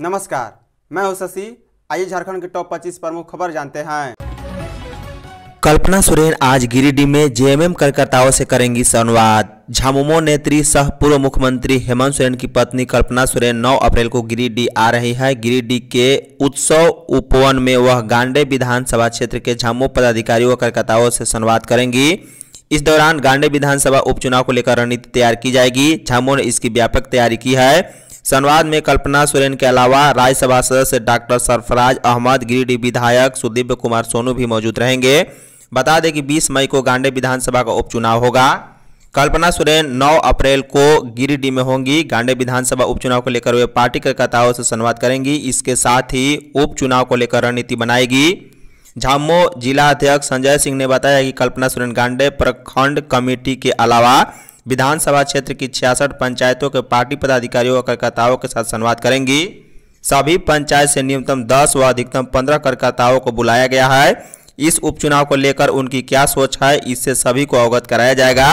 नमस्कार मैं हूं शशि आइए झारखंड के टॉप 25 प्रमुख खबर जानते हैं कल्पना सुरेन आज गिरिडीह में जेएमएम कार्यकर्ताओं से करेंगी संवाद झामुमो नेत्री सह पूर्व मुख्यमंत्री हेमंत सोरेन की पत्नी कल्पना सोरेन 9 अप्रैल को गिरिडीह आ रही है गिरिडीह के उत्सव उपवन में वह गांडे विधानसभा क्षेत्र के झामुमो पदाधिकारियों व कार्यकर्ताओं से संवाद करेंगी इस दौरान गांडे विधानसभा उपचुनाव को लेकर रणनीति तैयार की जाएगी झामो ने इसकी व्यापक तैयारी की है संवाद में कल्पना सोरेन के अलावा राज्यसभा सदस्य डॉक्टर सरफराज अहमद गिरिडीह विधायक सुदीप कुमार सोनू भी मौजूद रहेंगे बता दें कि 20 मई को गांडे विधानसभा का उपचुनाव होगा कल्पना सोरेन 9 अप्रैल को गिरिडीह में होंगी गांडे विधानसभा उपचुनाव को लेकर वे पार्टी कार्यकर्ताओं से संवाद करेंगी इसके साथ ही उपचुनाव को लेकर रणनीति बनाएगी झामो जिला अध्यक्ष संजय सिंह ने बताया कि कल्पना सुरेन गांडे प्रखंड कमेटी के अलावा विधानसभा क्षेत्र की छियासठ पंचायतों के पार्टी पदाधिकारियों और कार्यकर्ताओं के साथ संवाद करेंगी सभी पंचायत से न्यूनतम दस व अधिकतम पंद्रह कार्यकर्ताओं को बुलाया गया है इस उपचुनाव को लेकर उनकी क्या सोच है इससे सभी को अवगत कराया जाएगा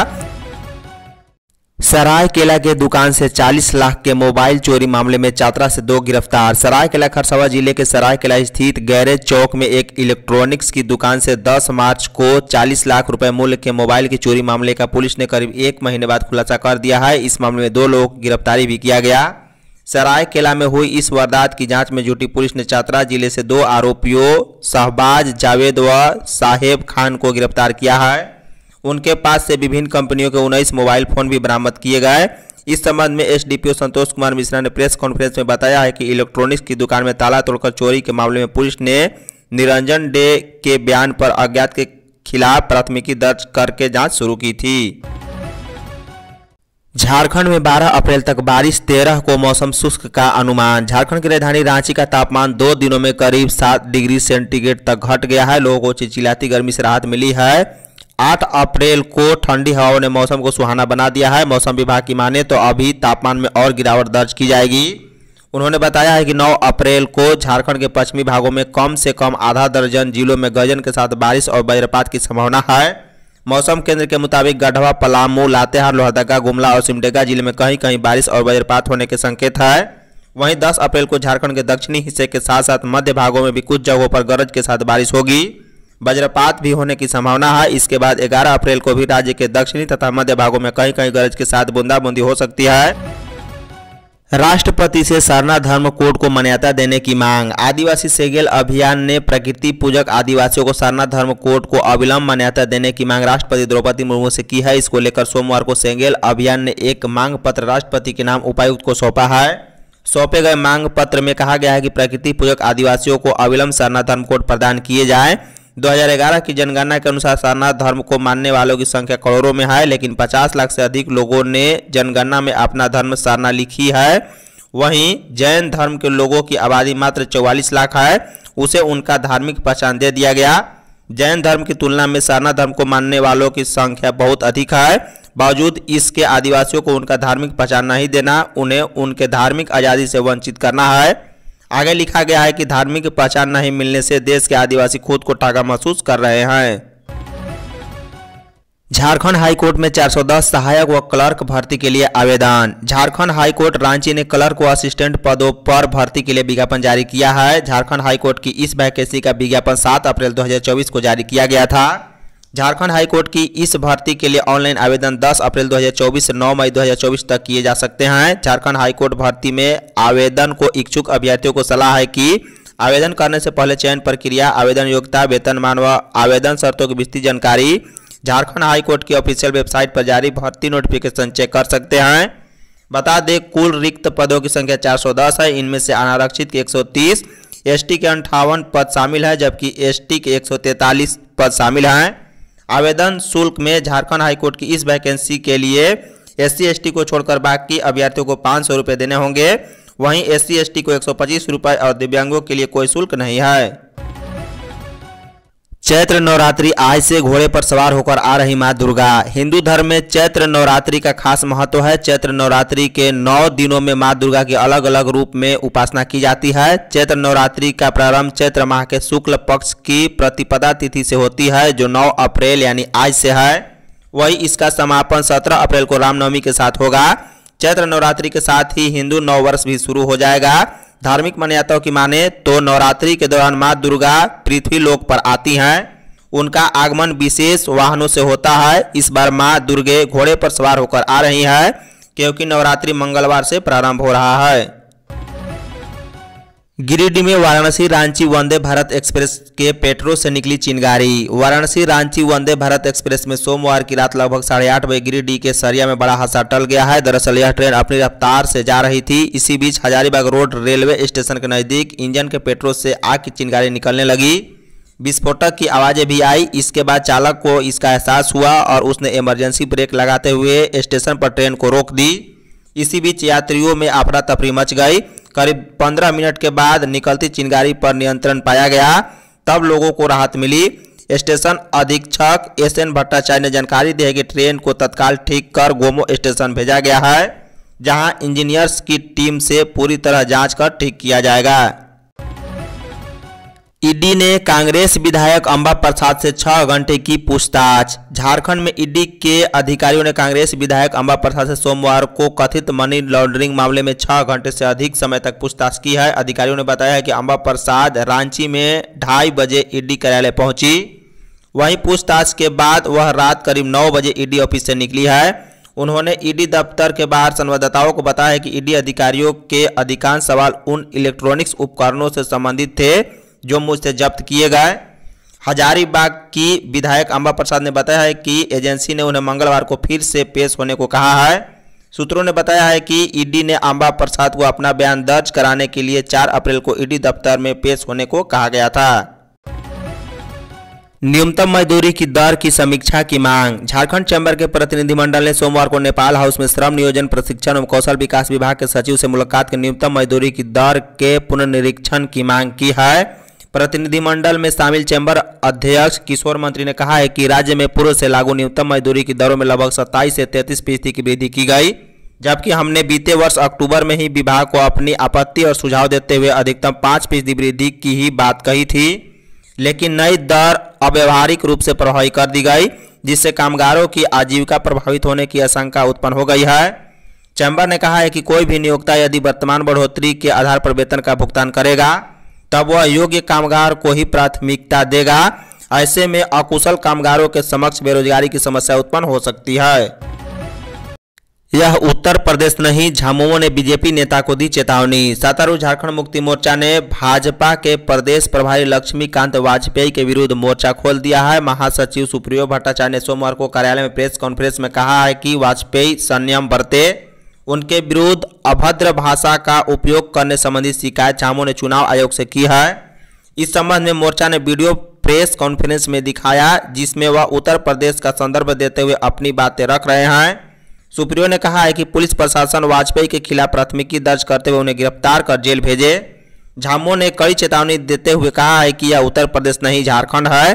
सरायकेला के दुकान से 40 लाख के मोबाइल चोरी मामले में चात्रा से दो गिरफ्तार सरायकेला खरसावा जिले के सरायकेला स्थित गैरेज चौक में एक इलेक्ट्रॉनिक्स की दुकान से 10 मार्च को 40 लाख रुपए मूल्य के मोबाइल की चोरी मामले का पुलिस ने करीब एक महीने बाद खुलासा कर दिया है इस मामले में दो लोगों की गिरफ्तारी भी किया गया सरायकेला में हुई इस वारदात की जांच में जुटी पुलिस ने चात्रा जिले से दो आरोपियों शहबाज जावेद व साहेब खान को गिरफ्तार किया है उनके पास से विभिन्न कंपनियों के उन्नीस मोबाइल फोन भी बरामद किए गए इस संबंध में एसडीपीओ संतोष कुमार मिश्रा ने प्रेस कॉन्फ्रेंस में बताया है कि इलेक्ट्रॉनिक्स की दुकान में ताला तोड़कर चोरी के मामले में पुलिस ने निरंजन डे के बयान पर अज्ञात के खिलाफ प्राथमिकी दर्ज करके जांच शुरू की थी झारखंड में 12 अप्रैल तक बारिश 13 को मौसम शुष्क का अनुमान झारखंड की राजधानी रांची का तापमान दो दिनों में करीब 7 डिग्री सेंटीग्रेड तक घट गया है लोगों को चिचिलाती गर्मी से राहत मिली है आठ अप्रैल को ठंडी हवाओं ने मौसम को सुहाना बना दिया है मौसम विभाग की माने तो अभी तापमान में और गिरावट दर्ज की जाएगी उन्होंने बताया है कि 9 अप्रैल को झारखंड के पश्चिमी भागों में कम से कम आधा दर्जन जिलों में गजन के साथ बारिश और वज्रपात की संभावना है मौसम केंद्र के मुताबिक गढ़वा पलामू लातेहार लोहरदगा गुमला और सिमडेगा जिले में कहीं कहीं बारिश और वज्रपात होने के संकेत है वहीं 10 अप्रैल को झारखंड के दक्षिणी हिस्से के साथ साथ मध्य भागों में भी कुछ जगहों पर गरज के साथ बारिश होगी वज्रपात भी होने की संभावना है इसके बाद 11 अप्रैल को भी राज्य के दक्षिणी तथा मध्य भागों में कहीं कहीं गरज के साथ बूंदाबूंदी हो सकती है राष्ट्रपति से सरना धर्म कोड को मान्यता देने की मांग आदिवासी सेगेल अभियान ने प्रकृति पूजक आदिवासियों को सरना धर्म कोड को अविलंब मान्यता देने की मांग राष्ट्रपति द्रौपदी मुर्मू से की है इसको लेकर सोमवार को सेगेल अभियान ने एक मांग पत्र राष्ट्रपति के नाम उपायुक्त को सौंपा है सौंपे गए मांग पत्र में कहा गया है कि प्रकृति पूजक आदिवासियों को अविलंब सरना धर्म कोड प्रदान किए जाए 2011 की जनगणना के अनुसार सारनाथ धर्म को मानने वालों की संख्या करोड़ों में है लेकिन 50 लाख से अधिक लोगों ने जनगणना में अपना धर्म सारना लिखी है वहीं जैन धर्म के लोगों की आबादी मात्र 44 लाख है उसे उनका धार्मिक पहचान दे दिया गया जैन धर्म की तुलना में सारना धर्म को मानने वालों की संख्या बहुत अधिक है बावजूद इसके आदिवासियों को उनका धार्मिक पहचान नहीं देना उन्हें उनके धार्मिक आज़ादी से वंचित करना है आगे लिखा गया है कि धार्मिक पहचान नहीं मिलने से देश के आदिवासी खुद को टागा महसूस कर रहे हैं झारखंड हाईकोर्ट में 410 सहायक व क्लर्क भर्ती के लिए आवेदन झारखंड हाईकोर्ट रांची ने क्लर्क व असिस्टेंट पदों पर भर्ती के लिए विज्ञापन जारी किया है झारखंड हाईकोर्ट की इस वैकेसी का विज्ञापन 7 अप्रैल 2024 को जारी किया गया था झारखंड हाईकोर्ट की इस भर्ती के लिए ऑनलाइन आवेदन 10 अप्रैल 2024 से 9 मई 2024 तक किए जा सकते हैं झारखंड हाईकोर्ट भर्ती में आवेदन को इच्छुक अभ्यर्थियों को सलाह है कि आवेदन करने से पहले चयन प्रक्रिया आवेदन योग्यता वेतनमान व आवेदन शर्तों की विस्तृत जानकारी झारखंड हाईकोर्ट की ऑफिशियल वेबसाइट पर जारी भर्ती नोटिफिकेशन चेक कर सकते हैं बता दें कुल रिक्त पदों की संख्या 410 है इनमें से अनारक्षित की 130 एसटी के अंठावन पद शामिल है जबकि एसटी के 143 पद शामिल हैं आवेदन शुल्क में झारखंड हाईकोर्ट की इस वैकेंसी के लिए एस सी को छोड़कर बाकी अभ्यर्थियों को पाँच सौ रुपये देने होंगे वहीं एस सी को एक सौ पच्चीस रुपये और दिव्यांगों के लिए कोई शुल्क नहीं है चैत्र नवरात्रि आज से घोड़े पर सवार होकर आ रही मां दुर्गा हिंदू धर्म में चैत्र नवरात्रि का खास महत्व है चैत्र नवरात्रि के नौ दिनों में मां दुर्गा के अलग अलग रूप में उपासना की जाती है चैत्र नवरात्रि का प्रारंभ चैत्र माह के शुक्ल पक्ष की प्रतिपदा तिथि से होती है जो 9 अप्रैल यानी आज से है वही इसका समापन सत्रह अप्रैल को रामनवमी के साथ होगा चैत्र नवरात्रि के साथ ही हिंदू नववर्ष भी शुरू हो जाएगा धार्मिक मान्यताओं की माने तो नवरात्रि के दौरान माँ दुर्गा पृथ्वी लोक पर आती हैं उनका आगमन विशेष वाहनों से होता है इस बार माँ दुर्गे घोड़े पर सवार होकर आ रही हैं क्योंकि नवरात्रि मंगलवार से प्रारंभ हो रहा है गिरिडीह में वाराणसी रांची वंदे भारत एक्सप्रेस के पेट्रो से निकली चिंगारी वाराणसी रांची वंदे भारत एक्सप्रेस में सोमवार की रात लगभग साढ़े आठ बजे गिरिडीह के सरिया में बड़ा हादसा टल गया है दरअसल यह ट्रेन अपनी रफ्तार से जा रही थी इसी बीच हजारीबाग रोड रेलवे स्टेशन के नज़दीक इंजन के पेट्रोल से आग की चिंगारी निकलने लगी विस्फोटक की आवाज़ें भी आई इसके बाद चालक को इसका एहसास हुआ और उसने इमरजेंसी ब्रेक लगाते हुए स्टेशन पर ट्रेन को रोक दी इसी बीच यात्रियों में अफरा तफरी मच गई करीब पंद्रह मिनट के बाद निकलती चिंगारी पर नियंत्रण पाया गया तब लोगों को राहत मिली स्टेशन अधीक्षक एस एन भट्टाचार्य ने जानकारी दी है कि ट्रेन को तत्काल ठीक कर गोमो स्टेशन भेजा गया है जहां इंजीनियर्स की टीम से पूरी तरह जांच कर ठीक किया जाएगा ईडी ने कांग्रेस विधायक अंबा प्रसाद से छह घंटे की पूछताछ झारखंड में ईडी के अधिकारियों ने कांग्रेस विधायक अंबा प्रसाद से सोमवार को कथित मनी लॉन्ड्रिंग मामले में छह घंटे से अधिक समय तक पूछताछ की है अधिकारियों ने बताया है कि अंबा प्रसाद रांची में ढाई बजे ईडी कार्यालय पहुंची वहीं पूछताछ के बाद वह रात करीब नौ बजे ईडी ऑफिस से निकली है उन्होंने ईडी दफ्तर के बाहर संवाददाताओं को बताया कि ईडी अधिकारियों के अधिकांश सवाल उन इलेक्ट्रॉनिक्स उपकरणों से संबंधित थे जो मुझसे जब्त किए गए हजारीबाग की विधायक अंबा प्रसाद ने बताया है कि एजेंसी ने उन्हें मंगलवार को फिर से पेश होने को कहा है सूत्रों ने बताया है कि ईडी ने अंबा प्रसाद को अपना बयान दर्ज कराने के लिए 4 अप्रैल को ईडी दफ्तर में पेश होने को कहा गया था न्यूनतम मजदूरी की दर की समीक्षा की मांग झारखंड चैम्बर के प्रतिनिधिमंडल ने सोमवार को नेपाल हाउस में श्रम नियोजन प्रशिक्षण एवं कौशल विकास विभाग के सचिव से मुलाकात कर न्यूनतम मजदूरी की दर के पुनर्निरीक्षण की मांग की है प्रतिनिधिमंडल में शामिल चैम्बर अध्यक्ष किशोर मंत्री ने कहा है कि राज्य में पूर्व से लागू न्यूनतम मजदूरी की दरों में लगभग सत्ताईस से तैंतीस फीसदी की वृद्धि की गई जबकि हमने बीते वर्ष अक्टूबर में ही विभाग को अपनी आपत्ति और सुझाव देते हुए अधिकतम पाँच फीसदी वृद्धि की ही बात कही थी लेकिन नई दर अव्यवहारिक रूप से प्रभावी कर दी गई जिससे कामगारों की आजीविका प्रभावित होने की आशंका उत्पन्न हो गई है चैम्बर ने कहा है कि कोई भी नियोक्ता यदि वर्तमान बढ़ोतरी के आधार पर वेतन का भुगतान करेगा तब वह योग्य कामगार को ही प्राथमिकता देगा ऐसे में अकुशल कामगारों के समक्ष बेरोजगारी की समस्या उत्पन्न हो सकती है यह उत्तर प्रदेश नहीं झामुमो ने बीजेपी नेता को दी चेतावनी सातारू झारखंड मुक्ति मोर्चा ने भाजपा के प्रदेश प्रभारी लक्ष्मीकांत वाजपेयी के विरुद्ध मोर्चा खोल दिया है महासचिव सुप्रियो भट्टाचार्य ने सोमवार को कार्यालय में प्रेस कॉन्फ्रेंस में कहा है कि वाजपेयी संयम बरते उनके विरुद्ध अभद्र भाषा का उपयोग करने संबंधी शिकायत झामो ने चुनाव आयोग से की है इस संबंध में मोर्चा ने वीडियो प्रेस कॉन्फ्रेंस में दिखाया जिसमें वह उत्तर प्रदेश का संदर्भ देते हुए अपनी बातें रख रहे हैं सुप्रियो ने कहा है कि पुलिस प्रशासन वाजपेयी के खिलाफ प्राथमिकी दर्ज करते हुए उन्हें गिरफ्तार कर जेल भेजे झामो ने कड़ी चेतावनी देते हुए कहा है कि यह उत्तर प्रदेश नहीं झारखंड है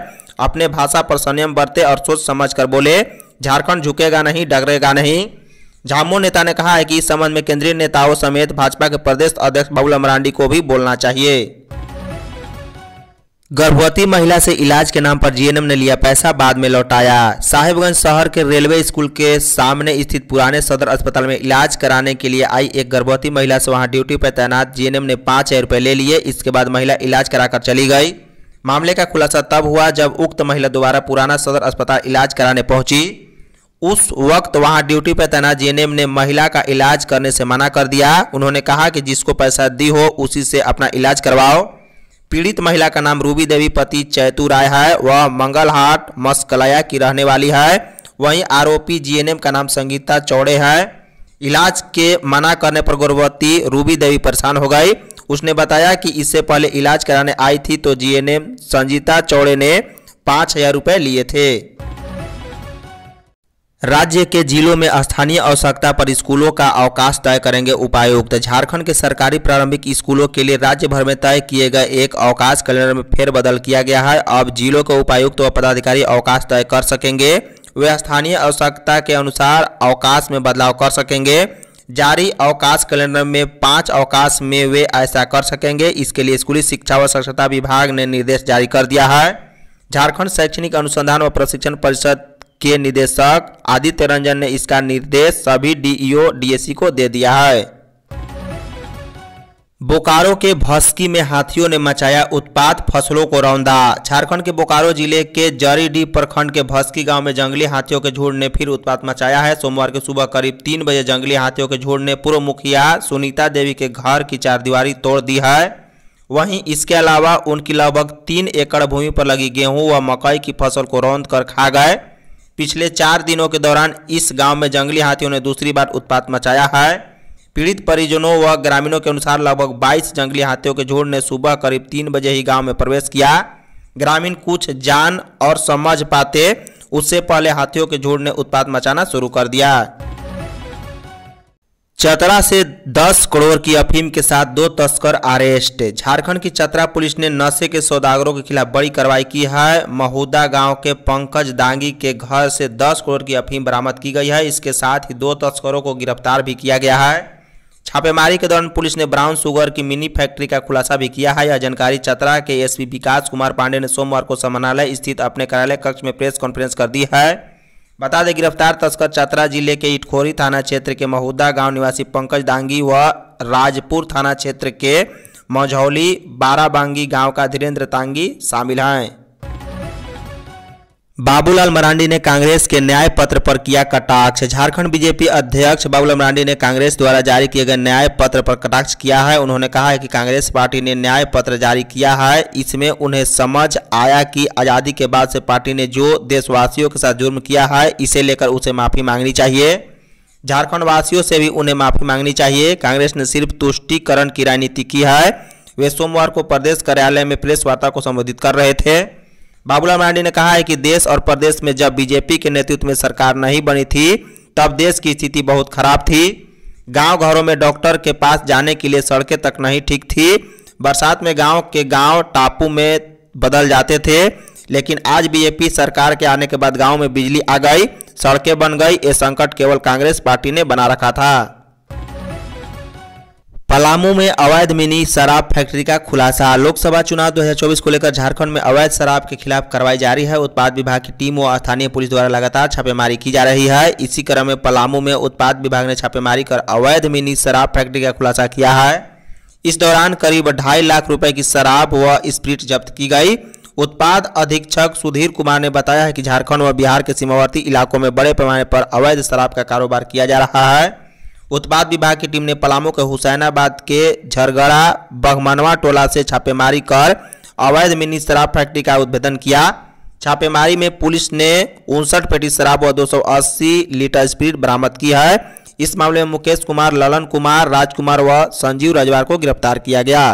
अपने भाषा पर संयम बरते और सोच समझ कर बोले झारखंड झुकेगा नहीं डगरेगा नहीं झामुमो नेता ने कहा है कि इस संबंध में केंद्रीय नेताओं समेत भाजपा के प्रदेश अध्यक्ष बाबूलाल मरांडी को भी बोलना चाहिए गर्भवती महिला से इलाज के नाम पर जीएनएम ने लिया पैसा बाद में लौटाया साहेबगंज शहर के रेलवे स्कूल के सामने स्थित पुराने सदर अस्पताल में इलाज कराने के लिए आई एक गर्भवती महिला से वहां ड्यूटी पर तैनात जीएनएम ने पाँच हजार रुपये ले लिए इसके बाद महिला इलाज कराकर चली गई मामले का खुलासा तब हुआ जब उक्त महिला दोबारा पुराना सदर अस्पताल इलाज कराने पहुंची उस वक्त वहां ड्यूटी पर तैनात जेएनएम ने महिला का इलाज करने से मना कर दिया उन्होंने कहा कि जिसको पैसा दी हो उसी से अपना इलाज करवाओ पीड़ित महिला का नाम रूबी देवी पति चैतू राय है वह मंगलहाट मस्कलाया की रहने वाली है वहीं आरोपी जीएनएम का नाम संगीता चौड़े है इलाज के मना करने पर गर्भवती रूबी देवी परेशान हो गई उसने बताया कि इससे पहले इलाज कराने आई थी तो जीएनएम संजीता चौड़े ने पाँच हजार रुपये लिए थे राज्य के जिलों में स्थानीय आवश्यकता पर स्कूलों का अवकाश तय करेंगे उपायुक्त झारखंड के सरकारी प्रारंभिक स्कूलों के लिए राज्य भर में तय किए गए एक अवकाश कैलेंडर में बदल किया गया है अब जिलों के उपायुक्त व पदाधिकारी अवकाश तय कर सकेंगे वे स्थानीय आवश्यकता के अनुसार अवकाश में बदलाव कर सकेंगे जारी अवकाश कैलेंडर में पाँच अवकाश में वे ऐसा कर सकेंगे इसके लिए स्कूली शिक्षा व स्वच्छता विभाग ने निर्देश जारी कर दिया है झारखंड शैक्षणिक अनुसंधान व प्रशिक्षण परिषद के निदेशक आदित्य रंजन ने इसका निर्देश सभी डीईओ डीएससी को दे दिया है बोकारो के भस्की में हाथियों ने मचाया उत्पात फसलों को रौंदा झारखंड के बोकारो जिले के जरीडीह प्रखंड के भस्की गांव में जंगली हाथियों के झुंड ने फिर उत्पात मचाया है सोमवार के सुबह करीब तीन बजे जंगली हाथियों के झुंड ने पूर्व मुखिया सुनीता देवी के घर की चारदीवारी तोड़ दी है वहीं इसके अलावा उनकी लगभग तीन एकड़ भूमि पर लगी गेहूँ व मकई की फसल को रौंद कर खा गए पिछले चार दिनों के दौरान इस गांव में जंगली हाथियों ने दूसरी बार उत्पात मचाया है पीड़ित परिजनों व ग्रामीणों के अनुसार लगभग 22 जंगली हाथियों के झुंड ने सुबह करीब तीन बजे ही गांव में प्रवेश किया ग्रामीण कुछ जान और समझ पाते उससे पहले हाथियों के झुंड ने उत्पात मचाना शुरू कर दिया चतरा से 10 करोड़ की अफीम के साथ दो तस्कर अरेस्ट झारखंड की चतरा पुलिस ने नशे के सौदागरों के खिलाफ बड़ी कार्रवाई की है महुदा गांव के पंकज दांगी के घर से 10 करोड़ की अफीम बरामद की गई है इसके साथ ही दो तस्करों को गिरफ्तार भी किया गया है छापेमारी के दौरान पुलिस ने ब्राउन शुगर की मिनी फैक्ट्री का खुलासा भी किया है यह जानकारी चतरा के एस विकास कुमार पांडे ने सोमवार को समानालय स्थित अपने कार्यालय कक्ष में प्रेस कॉन्फ्रेंस कर दी है बता दें गिरफ्तार तस्कर चतरा जिले के इटखोरी थाना क्षेत्र के महुदा गांव निवासी पंकज दांगी व राजपुर थाना क्षेत्र के मझौली बाराबांगी गांव का धीरेन्द्र तांगी शामिल हैं बाबूलाल मरांडी ने कांग्रेस के न्याय पत्र पर किया कटाक्ष झारखंड बीजेपी अध्यक्ष बाबूलाल मरांडी ने कांग्रेस द्वारा जारी किए गए न्याय पत्र पर कटाक्ष किया है उन्होंने कहा है कि कांग्रेस पार्टी ने न्याय पत्र जारी किया है इसमें उन्हें समझ आया कि आज़ादी के बाद से पार्टी ने जो देशवासियों के साथ जुर्म किया है इसे लेकर उसे माफ़ी मांगनी चाहिए झारखंड वासियों से भी उन्हें माफ़ी मांगनी चाहिए कांग्रेस ने सिर्फ तुष्टिकरण की राजनीति की है वे सोमवार को प्रदेश कार्यालय में प्रेस वार्ता को संबोधित कर रहे थे बाबूलाल मरांडी ने कहा है कि देश और प्रदेश में जब बीजेपी के नेतृत्व में सरकार नहीं बनी थी तब देश की स्थिति बहुत खराब थी गांव घरों में डॉक्टर के पास जाने के लिए सड़कें तक नहीं ठीक थी बरसात में गांव के गांव टापू में बदल जाते थे लेकिन आज बीजेपी सरकार के आने के बाद गाँव में बिजली आ गई सड़कें बन गई ये संकट केवल कांग्रेस पार्टी ने बना रखा था पलामू में अवैध मिनी शराब फैक्ट्री का खुलासा लोकसभा चुनाव 2024 को लेकर झारखंड में अवैध शराब के खिलाफ कार्रवाई जारी है उत्पाद विभाग की टीम व स्थानीय पुलिस द्वारा लगातार छापेमारी की जा रही है इसी क्रम में पलामू में उत्पाद विभाग ने छापेमारी कर अवैध मिनी शराब फैक्ट्री का खुलासा किया है इस दौरान करीब ढाई लाख रुपए की शराब व स्प्रिट जब्त की गई उत्पाद अधीक्षक सुधीर कुमार ने बताया है कि झारखंड व बिहार के सीमावर्ती इलाकों में बड़े पैमाने पर अवैध शराब का कारोबार किया जा रहा है उत्पाद विभाग की टीम ने पलामू के हुसैनाबाद के झरगड़ा बघमनवा टोला से छापेमारी कर अवैध मिनी शराब फैक्ट्री का उद्भेदन किया छापेमारी में पुलिस ने उनसठ पेटी शराब व 280 लीटर स्पीड बरामद की है इस मामले में मुकेश कुमार ललन कुमार राजकुमार व संजीव रजवार को गिरफ्तार किया गया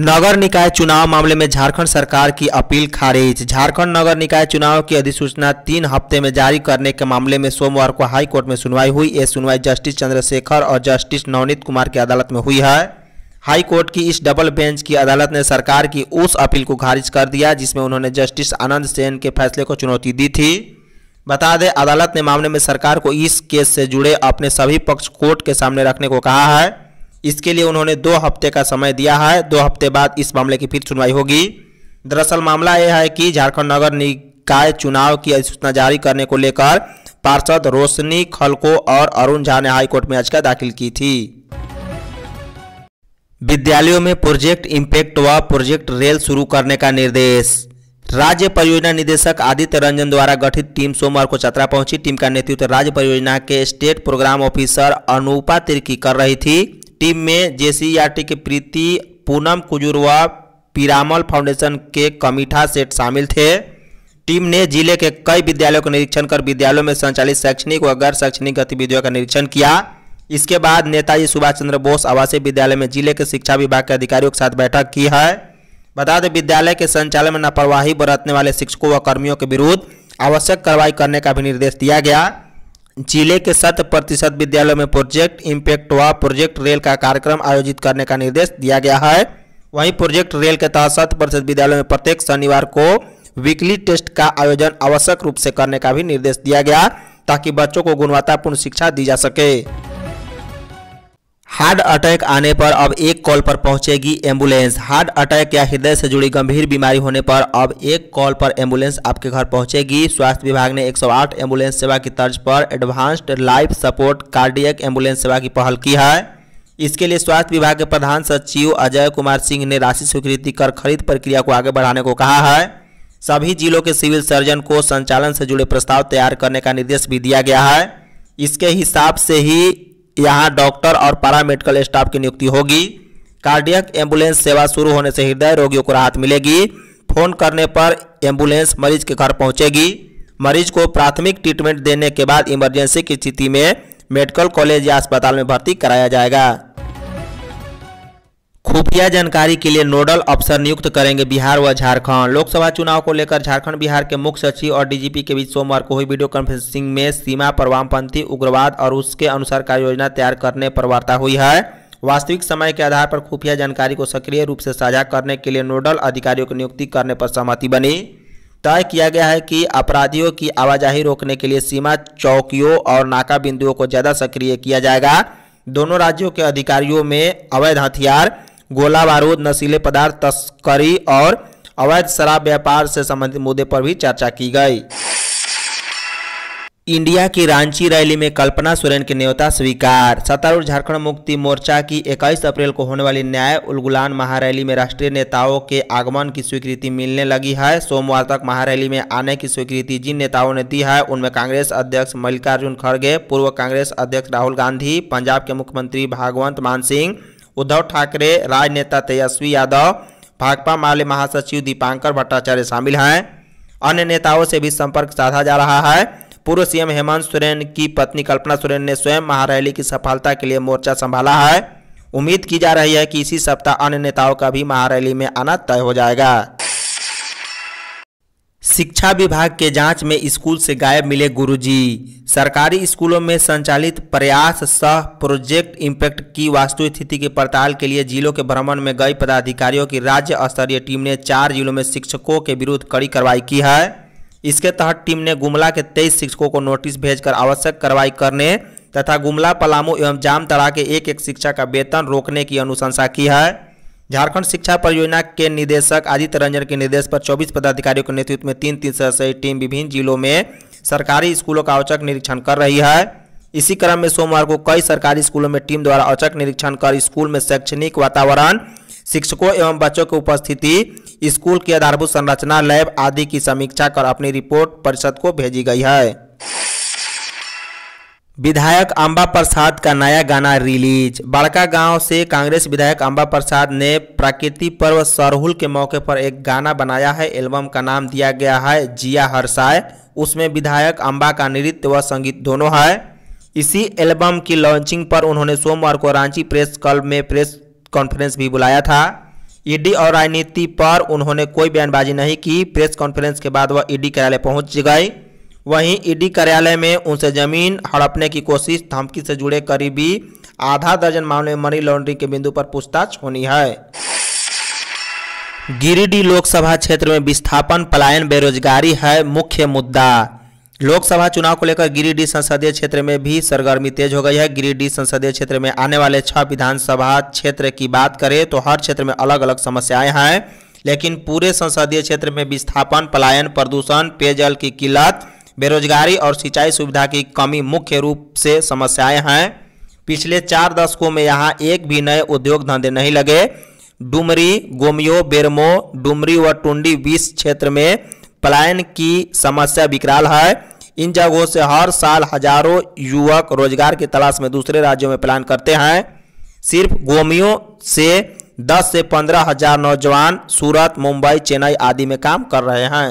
नगर निकाय चुनाव मामले में झारखंड सरकार की अपील खारिज झारखंड नगर निकाय चुनाव की अधिसूचना तीन हफ्ते में जारी करने के मामले में सोमवार को हाई कोर्ट में सुनवाई हुई ये सुनवाई जस्टिस चंद्रशेखर और जस्टिस नवनीत कुमार की अदालत में हुई है हाई कोर्ट की इस डबल बेंच की अदालत ने सरकार की उस अपील को खारिज कर दिया जिसमें उन्होंने जस्टिस आनंद सेन के फैसले को चुनौती दी थी बता दें अदालत ने मामले में सरकार को इस केस से जुड़े अपने सभी पक्ष कोर्ट के सामने रखने को कहा है इसके लिए उन्होंने दो हफ्ते का समय दिया है दो हफ्ते बाद इस मामले की फिर सुनवाई होगी दरअसल मामला यह है कि झारखंड नगर निकाय चुनाव की अधिसूचना जारी करने को लेकर पार्षद रोशनी खलको और अरुण झा ने हाईकोर्ट में याचिका दाखिल की थी विद्यालयों में प्रोजेक्ट इम्पैक्ट व प्रोजेक्ट रेल शुरू करने का निर्देश राज्य परियोजना निदेशक आदित्य रंजन द्वारा गठित टीम सोमवार को चतरा पहुंची टीम का नेतृत्व राज्य परियोजना के state program officer Anupa Tirkey कर रही थी टीम में जे के प्रीति पूनम कुजुरवा पिरामल फाउंडेशन के कमीठा सेठ शामिल थे टीम ने जिले के कई विद्यालयों का निरीक्षण कर विद्यालयों में संचालित शैक्षणिक व गैर शैक्षणिक गतिविधियों का निरीक्षण किया इसके बाद नेताजी सुभाष चंद्र बोस आवासीय विद्यालय में जिले के शिक्षा विभाग के अधिकारियों के साथ बैठक की है बता दें विद्यालय के संचालन में लापरवाही बरतने वाले शिक्षकों व कर्मियों के विरुद्ध आवश्यक कार्रवाई करने का भी निर्देश दिया गया जिले के शत प्रतिशत विद्यालयों में प्रोजेक्ट इम्पैक्ट व प्रोजेक्ट रेल का कार्यक्रम आयोजित करने का निर्देश दिया गया है वहीं प्रोजेक्ट रेल के तहत शत प्रतिशत विद्यालयों में प्रत्येक शनिवार को वीकली टेस्ट का आयोजन आवश्यक रूप से करने का भी निर्देश दिया गया ताकि बच्चों को गुणवत्तापूर्ण शिक्षा दी जा सके हार्ट अटैक आने पर अब एक कॉल पर पहुंचेगी एम्बुलेंस हार्ट अटैक या हृदय से जुड़ी गंभीर बीमारी होने पर अब एक कॉल पर एम्बुलेंस आपके घर पहुंचेगी स्वास्थ्य विभाग ने 108 एम्बुलेंस सेवा की तर्ज पर advanced life support cardiac ambulance सेवा की पहल की है इसके लिए स्वास्थ्य विभाग के प्रधान सचिव अजय कुमार सिंह ने राशि स्वीकृति कर खरीद प्रक्रिया को आगे बढ़ाने को कहा है सभी जिलों के सिविल सर्जन को संचालन से जुड़े प्रस्ताव तैयार करने का निर्देश भी दिया गया है इसके हिसाब से ही यहाँ डॉक्टर और पैरामेडिकल स्टाफ की नियुक्ति होगी कार्डियक एम्बुलेंस सेवा शुरू होने से हृदय रोगियों को राहत मिलेगी फोन करने पर एम्बुलेंस मरीज के घर पहुंचेगी मरीज को प्राथमिक ट्रीटमेंट देने के बाद इमरजेंसी की स्थिति में मेडिकल कॉलेज या अस्पताल में भर्ती कराया जाएगा खुफिया जानकारी के लिए नोडल अफसर नियुक्त करेंगे बिहार व झारखंड लोकसभा चुनाव को लेकर झारखंड बिहार के मुख्य सचिव और डीजीपी के बीच सोमवार को हुई वीडियो कॉन्फ्रेंसिंग में सीमा पर वामपंथी उग्रवाद और उसके अनुसार कार्ययोजना तैयार करने पर वार्ता हुई है वास्तविक समय के आधार पर खुफिया जानकारी को सक्रिय रूप से साझा करने के लिए नोडल अधिकारियों की नियुक्ति करने पर सहमति बनी तय किया गया है कि अपराधियों की आवाजाही रोकने के लिए सीमा चौकियों और नाका बिंदुओं को ज़्यादा सक्रिय किया जाएगा दोनों राज्यों के अधिकारियों में अवैध हथियार गोला बारूद नशीले पदार्थ तस्करी और अवैध शराब व्यापार से संबंधित मुद्दे पर भी चर्चा की गई इंडिया की रांची रैली में कल्पना सोरेन के नेता स्वीकार सत्तारूढ़ झारखंड मुक्ति मोर्चा की 21 अप्रैल को होने वाली न्याय उलगुलान महारैली में राष्ट्रीय नेताओं के आगमन की स्वीकृति मिलने लगी है सोमवार तक महारैली में आने की स्वीकृति जिन नेताओं ने दी है उनमें कांग्रेस अध्यक्ष मल्लिकार्जुन खड़गे पूर्व कांग्रेस अध्यक्ष राहुल गांधी पंजाब के मुख्यमंत्री भागवंत मान सिंह उद्धव ठाकरे राजनेता तेजस्वी यादव भाकपा माले महासचिव दीपांकर भट्टाचार्य शामिल हैं अन्य नेताओं से भी संपर्क साधा जा रहा है पूर्व सीएम हेमंत सोरेन की पत्नी कल्पना सोरेन ने स्वयं महारैली की सफलता के लिए मोर्चा संभाला है उम्मीद की जा रही है कि इसी सप्ताह अन्य नेताओं का भी महारैली में आना तय हो जाएगा शिक्षा विभाग के जांच में स्कूल से गायब मिले गुरुजी सरकारी स्कूलों में संचालित प्रयास सह प्रोजेक्ट इम्पैक्ट की वास्तुस्थिति की पड़ताल के लिए जिलों के भ्रमण में गए पदाधिकारियों की राज्य स्तरीय टीम ने चार जिलों में शिक्षकों के विरुद्ध कड़ी कार्रवाई की है इसके तहत टीम ने गुमला के तेईस शिक्षकों को नोटिस भेजकर आवश्यक कार्रवाई करने तथा गुमला पलामू एवं जामतड़ा के एक एक शिक्षक का वेतन रोकने की अनुशंसा की है झारखंड शिक्षा परियोजना के निदेशक आदित्य रंजन के निर्देश पर 24 पदाधिकारियों के नेतृत्व में तीन तीन सदस्यीय टीम विभिन्न जिलों में सरकारी स्कूलों का औचक निरीक्षण कर रही है इसी क्रम में सोमवार को कई सरकारी स्कूलों में टीम द्वारा औचक निरीक्षण कर स्कूल में शैक्षणिक वातावरण शिक्षकों एवं बच्चों की उपस्थिति स्कूल की आधारभूत संरचना लैब आदि की समीक्षा कर अपनी रिपोर्ट परिषद को भेजी गई है विधायक अंबा प्रसाद का नया गाना रिलीज बड़का गांव से कांग्रेस विधायक अंबा प्रसाद ने प्रकृति पर्व सरहुल के मौके पर एक गाना बनाया है एल्बम का नाम दिया गया है जिया हर्षाय उसमें विधायक अंबा का नृत्य व संगीत दोनों है इसी एल्बम की लॉन्चिंग पर उन्होंने सोमवार को रांची प्रेस क्लब में प्रेस कॉन्फ्रेंस भी बुलाया था ईडी और राजनीति पर उन्होंने कोई बयानबाजी नहीं की प्रेस कॉन्फ्रेंस के बाद वह ईडी कार्यालय पहुंच गई वहीं ईडी कार्यालय में उनसे जमीन हड़पने की कोशिश धमकी से जुड़े करीबी आधा दर्जन मामले में मनी लॉन्ड्रिंग के बिंदु पर पूछताछ होनी है गिरिडीह लोकसभा क्षेत्र में विस्थापन पलायन बेरोजगारी है मुख्य मुद्दा लोकसभा चुनाव को लेकर गिरिडीह संसदीय क्षेत्र में भी सरगर्मी तेज हो गई है गिरिडीह संसदीय क्षेत्र में आने वाले छह विधानसभा क्षेत्र की बात करें तो हर क्षेत्र में अलग अलग समस्याएं हैं लेकिन पूरे संसदीय क्षेत्र में विस्थापन पलायन प्रदूषण पेयजल की किल्लत बेरोजगारी और सिंचाई सुविधा की कमी मुख्य रूप से समस्याएं हैं पिछले चार दशकों में यहाँ एक भी नए उद्योग धंधे नहीं लगे डुमरी गोमियो बेरमो डुमरी व टुंडी बीस क्षेत्र में पलायन की समस्या विकराल है इन जगहों से हर साल हजारों युवक रोजगार की तलाश में दूसरे राज्यों में पलायन करते हैं सिर्फ गोमियों से 10 से पंद्रह हजार नौजवान सूरत मुंबई चेन्नई आदि में काम कर रहे हैं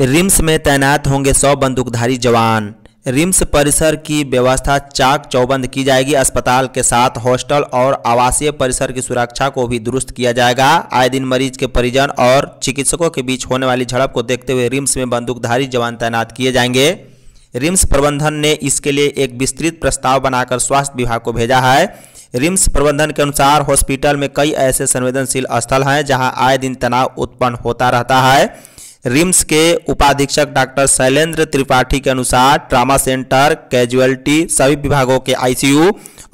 रिम्स में तैनात होंगे सौ बंदूकधारी जवान रिम्स परिसर की व्यवस्था चाक चौबंद की जाएगी अस्पताल के साथ हॉस्टल और आवासीय परिसर की सुरक्षा को भी दुरुस्त किया जाएगा आए दिन मरीज के परिजन और चिकित्सकों के बीच होने वाली झड़प को देखते हुए रिम्स में बंदूकधारी जवान तैनात किए जाएंगे रिम्स प्रबंधन ने इसके लिए एक विस्तृत प्रस्ताव बनाकर स्वास्थ्य विभाग को भेजा है रिम्स प्रबंधन के अनुसार हॉस्पिटल में कई ऐसे संवेदनशील स्थल हैं जहाँ आए दिन तनाव उत्पन्न होता रहता है रिम्स के उपाधीक्षक डॉक्टर शैलेंद्र त्रिपाठी के अनुसार ट्रामा सेंटर कैजुअलिटी सभी विभागों के आईसीयू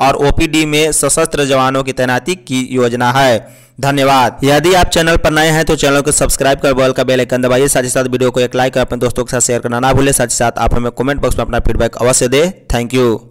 और ओपीडी में सशस्त्र जवानों की तैनाती की योजना है धन्यवाद यदि आप चैनल पर नए हैं तो चैनल को सब्सक्राइब कर बॉल का बेल आइकन दबाइए साथ ही साथ वीडियो को एक लाइक और अपने दोस्तों के साथ शेयर करना ना भूलें साथ ही साथ आप हमें कमेंट बॉक्स में अपना फीडबैक अवश्य दें थैंक यू